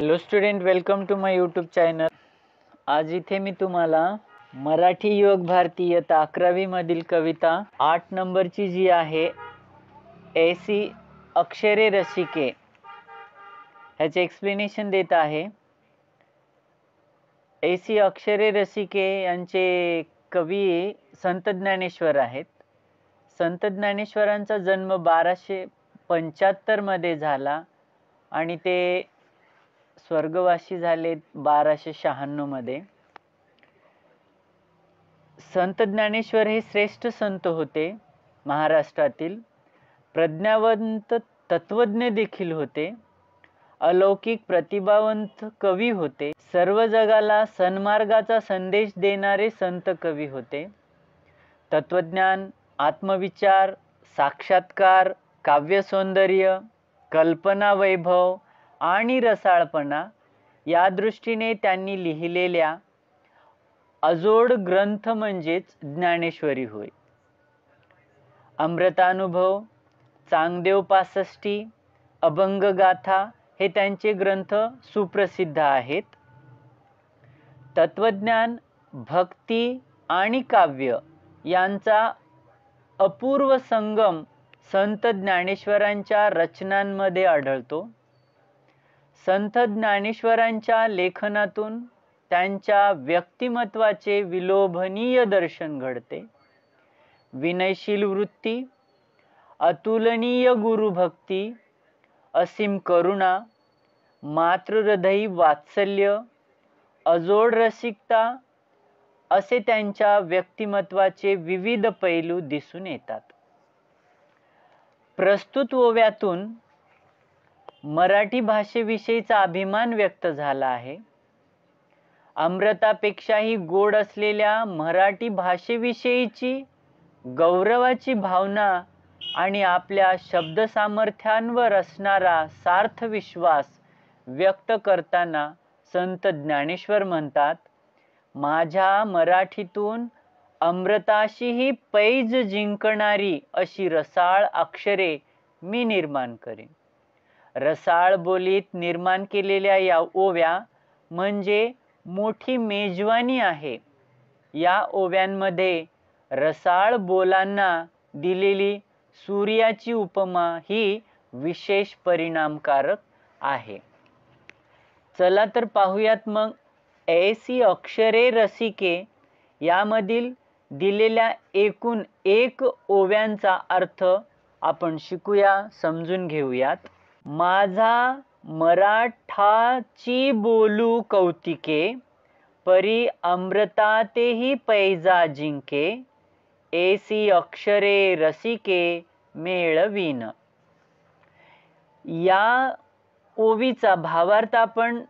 hello student welcome to my YouTube channel आज इथे मी तुम्हाला मराठी योग भारतीयता अकरावीमधील कविता आठ नंबरची जी आहे एसी अक्षरे रसिके ह्याचे एक्सप्लेनेशन देत आहे एसी अक्षरे रसिके यांचे कवी संत ज्ञानेश्वर आहेत संत ज्ञानेश्वरांचा जन्म बाराशे पंच्याहत्तरमध्ये झाला आणि ते स्वर्गवासी झाले बाराशे शहाण्णव मध्ये संत ज्ञानेश्वर हे श्रेष्ठ संत होते महाराष्ट्रातील प्रज्ञावंत तत्वज्ञ देखील होते अलौकिक प्रतिभावंत कवी होते सर्व जगाला सन्मार्गाचा संदेश देणारे संत कवी होते तत्वज्ञान आत्मविचार साक्षात्कार काव्यसौंदर्य कल्पना वैभव आणि रसाळपणा या दृष्टीने त्यांनी लिहिलेल्या अजोड ग्रंथ म्हणजेच ज्ञानेश्वरी होय अमृतानुभव चांगदेव पासष्टी गाथा हे त्यांचे ग्रंथ सुप्रसिद्ध आहेत तत्वज्ञान भक्ती आणि काव्य यांचा अपूर्व संगम संत ज्ञानेश्वरांच्या रचनांमध्ये आढळतो संत ज्ञानेश्वरांच्या लेखनातून त्यांच्या व्यक्तिमत्वाचे विलोभनीय दर्शन घडते विनयशील वृत्ती अतुलनीय गुरुभक्ती असीम करुणा मातृहृदयी वात्सल्य अजोड रसिकता असे त्यांच्या व्यक्तिमत्वाचे विविध पैलू दिसून येतात प्रस्तुत ओव्यातून मराठी भाषेविषयीचा अभिमान व्यक्त झाला आहे अमृतापेक्षाही गोड असलेल्या मराठी भाषेविषयीची गौरवाची भावना आणि आपल्या शब्दसामर्थ्यांवर असणारा सार्थ विश्वास व्यक्त करताना संत ज्ञानेश्वर म्हणतात माझ्या मराठीतून अमृताशीही पैज जिंकणारी अशी रसाळ अक्षरे मी निर्माण करेन रसाळ बोलीत निर्माण केलेल्या या ओव्या म्हणजे मोठी मेजवानी आहे या ओव्यांमध्ये रसाळ बोलांना दिलेली सूर्याची उपमा ही विशेष परिणामकारक आहे चला तर पाहूयात मग ऐसी अक्षरे रसिके यामधील दिलेल्या एकूण एक ओव्यांचा अर्थ आपण शिकूया समजून घेऊयात माझा मराठाची बोलू कौतिके परी अमृता तेही पैजा जिंके एसी अक्षरे रसिके मेळवीन या ओवीचा भावार्थ आपण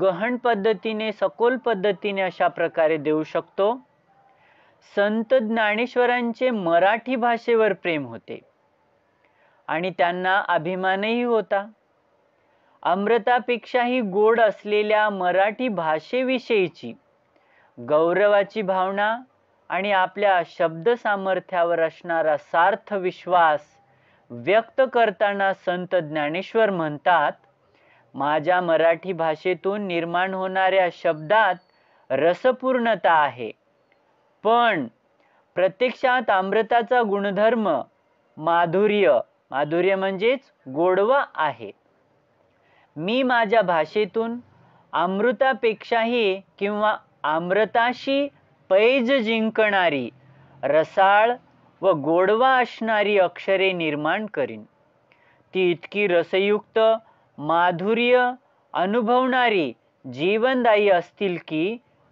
गहन पद्धतीने सखोल पद्धतीने अशा प्रकारे देऊ शकतो संत ज्ञानेश्वरांचे मराठी भाषेवर प्रेम होते आणि त्यांना अभिमानही होता अमृतापेक्षाही गोड असलेल्या मराठी भाषेविषयीची गौरवाची भावना आणि आपल्या शब्द सामर्थ्यावर असणारा सार्थ विश्वास व्यक्त करताना संत ज्ञानेश्वर म्हणतात माझ्या मराठी भाषेतून निर्माण होणाऱ्या शब्दात रसपूर्णता आहे पण प्रत्यक्षात अमृताचा गुणधर्म माधुर्य माधुर्य म्हणजेच गोडवा आहे मी माझ्या भाषेतून अमृतापेक्षाही किंवा अमृताशी पैज जिंकणारी रसाळ व गोडवा असणारी अक्षरे निर्माण करीन ती इतकी रसयुक्त माधुर्य अनुभवणारी जीवनदायी असतील की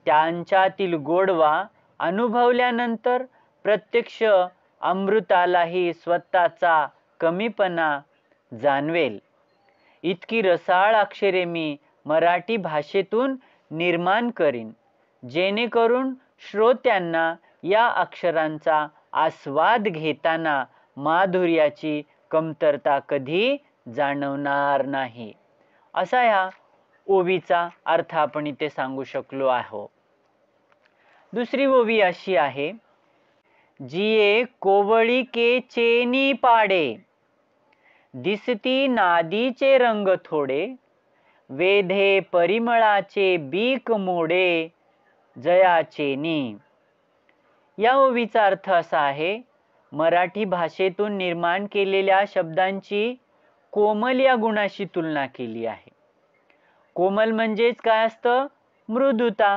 त्यांच्यातील गोडवा अनुभवल्यानंतर प्रत्यक्ष अमृतालाही स्वतःचा कमीपणा जाणवेल इतकी रसाळ अक्षरे मी मराठी भाषेतून निर्माण करीन जेणेकरून श्रोत्यांना या अक्षरांचा आस्वाद घेताना माधुर्याची कमतरता कधी जाणवणार नाही असा या ओवीचा अर्थ आपण इथे सांगू शकलो आहो दुसरी ओवी अशी आहे जिये के चेनी पाडे दिसती नादीचे रंग थोडे वेधे परिमळाचे बीक मोडे जया चेनी या ओवीचा अर्थ असा आहे मराठी भाषेतून निर्माण केलेल्या शब्दांची कोमल या गुणाशी तुलना केली आहे कोमल म्हणजेच काय असतं मृदुता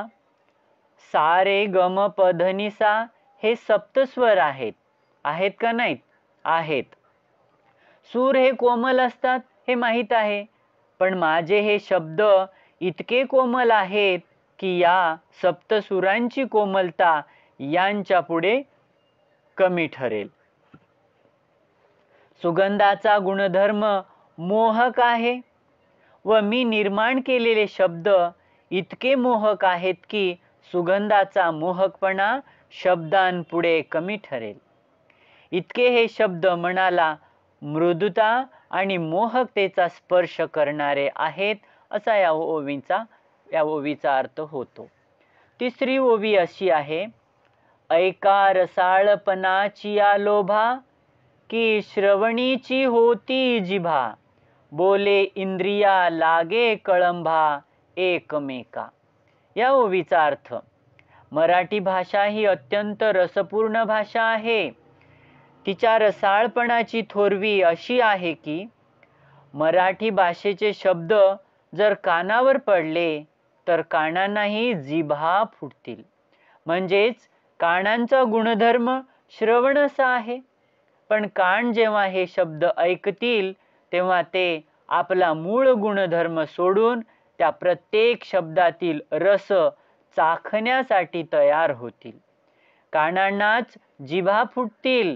सारे गम पधनिसा हे सप्तस्वर आहेत आहेत का नाहीत आहेत सूर हे कोमल असतात हे माहीत आहे पण माझे हे शब्द इतके कोमल आहेत की या सप्तसुरांची कोमलता यांच्या पुढे कमी ठरेल सुगंधाचा गुणधर्म मोहक आहे व मी निर्माण केलेले शब्द इतके मोहक आहेत की सुगंधाचा मोहकपणा शब्दांपुढे कमी ठरेल इतके हे शब्द मनाला मृदुता आणि मोहकतेचा स्पर्श करणारे आहेत असा या ओवीचा या ओवीचा अर्थ होतो तिसरी ओवी अशी आहे ऐका रसाळपणाची या लोभा की श्रवणीची होती जिभा बोले इंद्रिया लागे कळंभा एकमेका या ओवीचा अर्थ मराठी भाषा ही अत्यंत रसपूर्ण भाषा आहे तिच्या रसाळपणाची थोरवी अशी आहे की मराठी भाषेचे शब्द जर कानावर पडले तर कानांनाही जिभा फुटतील म्हणजेच कानांचा गुणधर्म श्रवण असा आहे पण कान जेव्हा हे शब्द ऐकतील तेव्हा ते आपला मूळ गुणधर्म सोडून त्या प्रत्येक शब्दातील रस चाखण्यासाठी तयार होतील कानांनाच जिभा फुटतील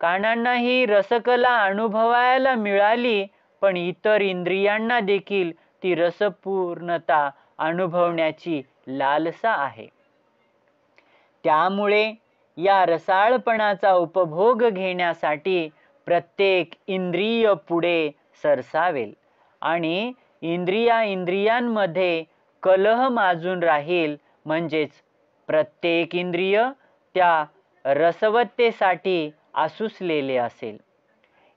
कानांना ही रसकला अनुभवायला मिळाली पण इतर इंद्रियांना देखील ती रसपूर्णता अनुभवण्याची लालसा आहे त्यामुळे या रसाळपणाचा उपभोग घेण्यासाठी प्रत्येक इंद्रिय पुढे सरसावेल आणि इंद्रिया इंद्रियांमध्ये कलह माजून राहील म्हणजेच प्रत्येक इंद्रिय त्या रसवत्तेसाठी आसुसलेले असेल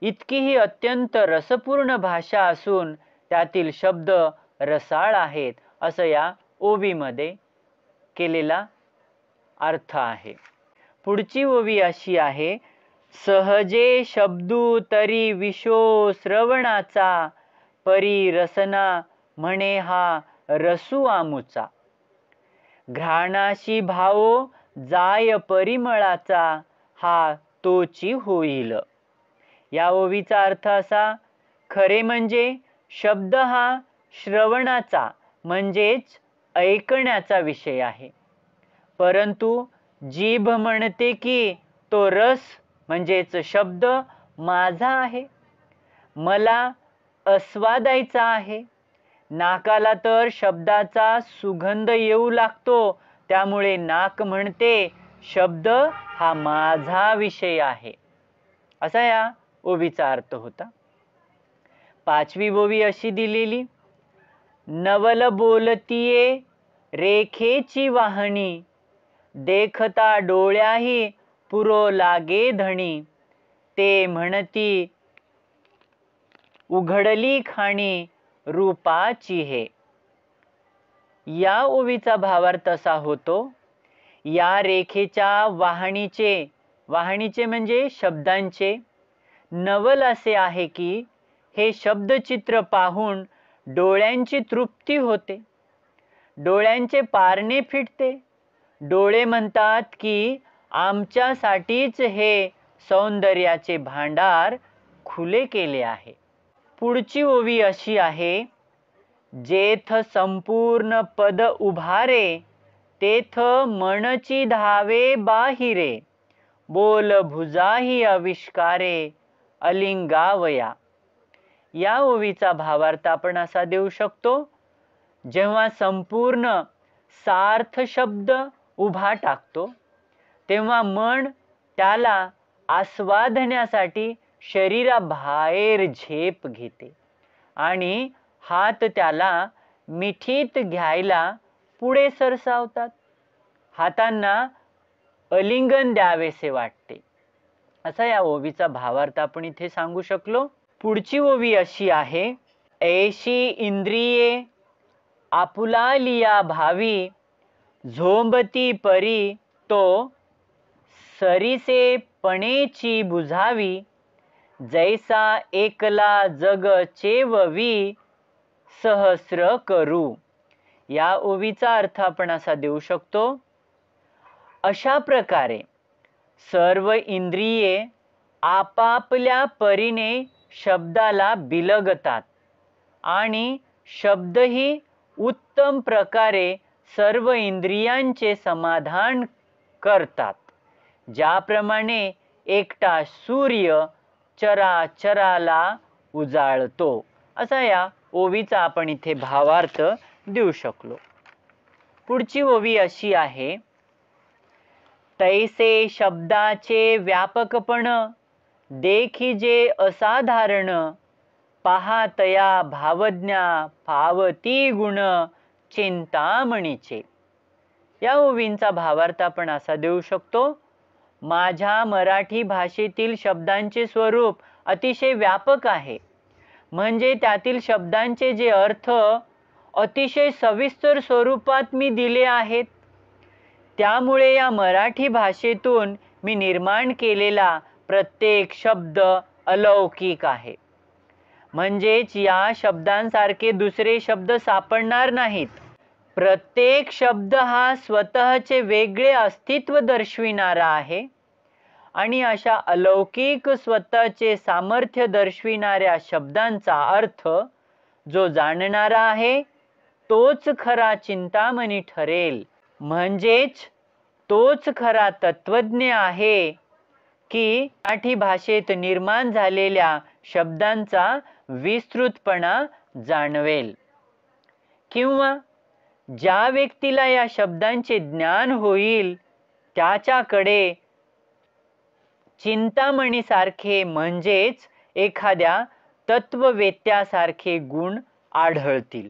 इतकी ही अत्यंत रसपूर्ण भाषा असून त्यातील शब्द रसाळ आहेत असं या ओवीमध्ये केलेला अर्थ आहे पुढची ओवी अशी आहे सहजे शब्दू तरी विशो श्रवणाचा परी रसना म्हणे हा रसू आमुचा घ्राणाशी भावो जाय परिमळाचा हा तोची होईल या ओवीचा अर्थ असा खरे म्हणजे शब्द हा श्रवणाचा म्हणजेच ऐकण्याचा विषय आहे परंतु जीभ म्हणते की तो रस म्हणजेच शब्द माझा आहे मला अस्वादायचा आहे नाकाला तर शब्दाचा सुगंध येऊ लागतो त्यामुळे नाक म्हणते शब्द हा माझा विषय आहे असा या ओवीचा अर्थ होता पाचवी बोवी अशी दिलेली नवल बोलतीये रेखेची वाहणी देखता डोळ्याही पुरो लागे धणी ते म्हणती उघडली खाणी रूपाची हे या ओवीचा भावार्थ असा होतो या रेखेच्या वाहणीचे वाहणीचे म्हणजे शब्दांचे नवल असे आहे की हे शब्दचित्र पाहून डोळ्यांची तृप्ती होते डोळ्यांचे पारणे फिटते डोळे म्हणतात की आमच्यासाठीच हे सौंदर्याचे भांडार खुले केले आहे पुढची ओवी अशी आहे जेथ संपूर्ण पद उभारे तेथ मनची धावे बाहिरे बोल भुजाही आविष्कारे अलिंगावया या ओवीचा भावार्थ आपण असा देऊ शकतो जेव्हा संपूर्ण सार्थ शब्द उभा टाकतो तेव्हा मन त्याला आस्वादण्यासाठी शरीराबाहेर झेप घेते आणि हात त्याला मिठीत घ्यायला पुढे सरसावतात हातांना अलिंगन द्यावेसे वाटते असा या ओवीचा भावार्थ आपण इथे सांगू शकलो पुढची ओवी अशी आहे ऐशी इंद्रिये आपुला लिया भावी झोंबती परी तो सरीसे पणेची बुझावी जैसा एकला जग चेववी सहस्र करू या ओवीचा अर्थ आपण असा देऊ शकतो अशा प्रकारे सर्व इंद्रिये आपापल्या परीने शब्दाला बिलगतात आणि शब्दही उत्तम प्रकारे सर्व इंद्रियांचे समाधान करतात ज्याप्रमाणे एकटा सूर्य चरा चराला उजाळतो असा या ओवीचा आपण इथे भावार्थ देऊ शकलो पुढची ओवी अशी आहे तैसे शब्दाचे व्यापकपण देखी जे असाधारण तया भावज्ञा पावती गुण चिंतामणीचे या ओवींचा भावार्थ आपण असा देऊ शकतो माझ्या मराठी भाषेतील शब्दांचे स्वरूप अतिशय व्यापक आहे म्हणजे त्यातील शब्दांचे जे अर्थ अतिशय सविस्तर स्वरूपात मी दिले आहेत त्यामुळे या मराठी भाषेतून मी निर्माण केलेला प्रत्येक शब्द अलौकिक आहे म्हणजेच या शब्दांसारखे दुसरे शब्द सापडणार नाहीत प्रत्येक शब्द हा स्वतःचे वेगळे अस्तित्व दर्शविणारा आहे आणि अशा अलौकिक स्वतःचे सामर्थ्य दर्शविणाऱ्या शब्दांचा अर्थ जो जाणणारा आहे तोच खरा चिंतामणी ठरेल म्हणजेच तोच खरा तत्वज्ञ आहे की मराठी भाषेत निर्माण झालेल्या शब्दांचा विस्तृतपणा जाणवेल किंवा ज्या व्यक्तीला या शब्दांचे ज्ञान होईल त्याच्याकडे चिंतामणीसारखे म्हणजेच एखाद्या तत्ववेत्यासारखे गुण आढळतील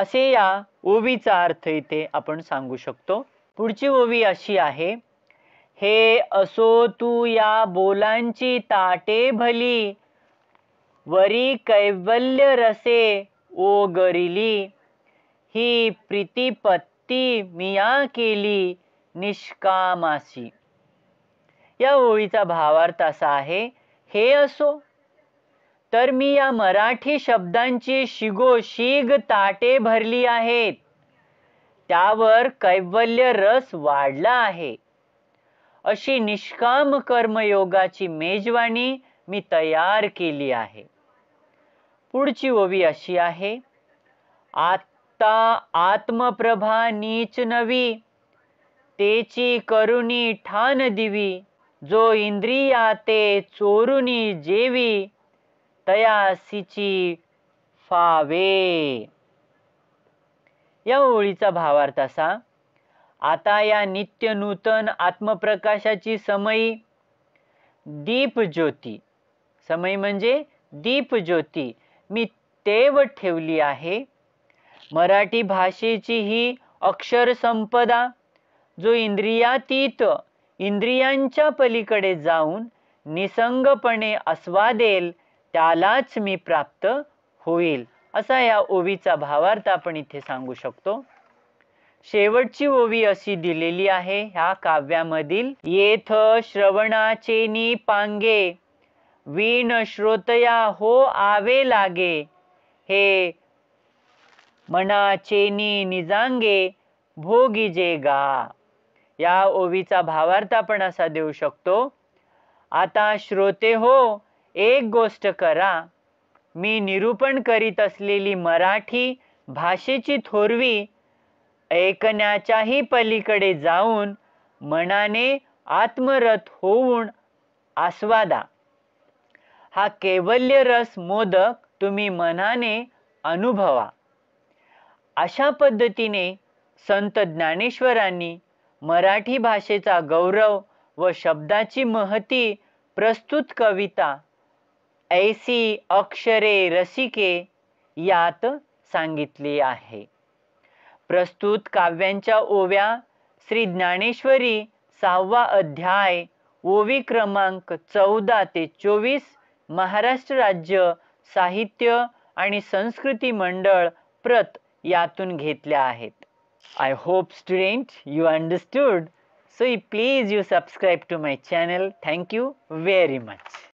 असे या ओवीचा अर्थ इथे आपण सांगू शकतो पुढची ओवी अशी आहे हे असो तू या बोलांची ताटे भली वरी कैवल्य रसे ओ गरिली ही प्रीतीपत्ती मिया केली निष्कामासी या ओळीचा भावार्थ असा आहे हे असो तर मी या मराठी शब्दांची शिगो शीग ताटे भरली आहेत त्यावर कैवल्य रस वाढला आहे अशी निष्काम कर्मयोगाची मेजवानी मी तयार केली आहे पुढची ओवी अशी आहे आत सत्ता आत्मप्रभा नीच नवी तेची करुणी ठान दिवी जो इंद्रिया ते चोरुनी जेवी तयासीची फावे या ओळीचा भावार्थ असा आता या नित्य नूतन आत्मप्रकाशाची समय दीप ज्योती समय म्हणजे दीप ज्योती मी तेव ठेवली आहे मराठी भाषेची ही अक्षरसंपदा जो इंद्रियातीत इंद्रियांच्या पलीकडे जाऊन निसंगपणे आस्वादेल त्यालाच मी प्राप्त होईल असा या ओवीचा भावार्थ आपण इथे सांगू शकतो शेवटची ओवी अशी दिलेली आहे ह्या काव्यामधील येथ श्रवणाचेनी पांगे वीण श्रोतया हो आवे लागे हे मनाचे निजांगे निजांगे जे गा या ओवीचा भावार्थ आपण असा देऊ शकतो आता श्रोते हो एक गोष्ट करा मी निरूपण करीत असलेली मराठी भाषेची थोरवी ऐकण्याच्याही पलीकडे जाऊन मनाने आत्मरत होऊन आस्वादा हा केवल्य रस मोदक तुम्ही मनाने अनुभवा अशा पद्धतीने संत ज्ञानेश्वरांनी मराठी भाषेचा गौरव व शब्दाची महती प्रस्तुत कविता ऐसी अक्षरे रसिके यात सांगितली आहे प्रस्तुत काव्यांच्या ओव्या श्री ज्ञानेश्वरी सहावा अध्याय ओवी क्रमांक चौदा ते चोवीस महाराष्ट्र राज्य साहित्य आणि संस्कृती मंडळ प्रत यातून घेतल्या आहेत I hope student you understood so please you subscribe to my channel thank you very much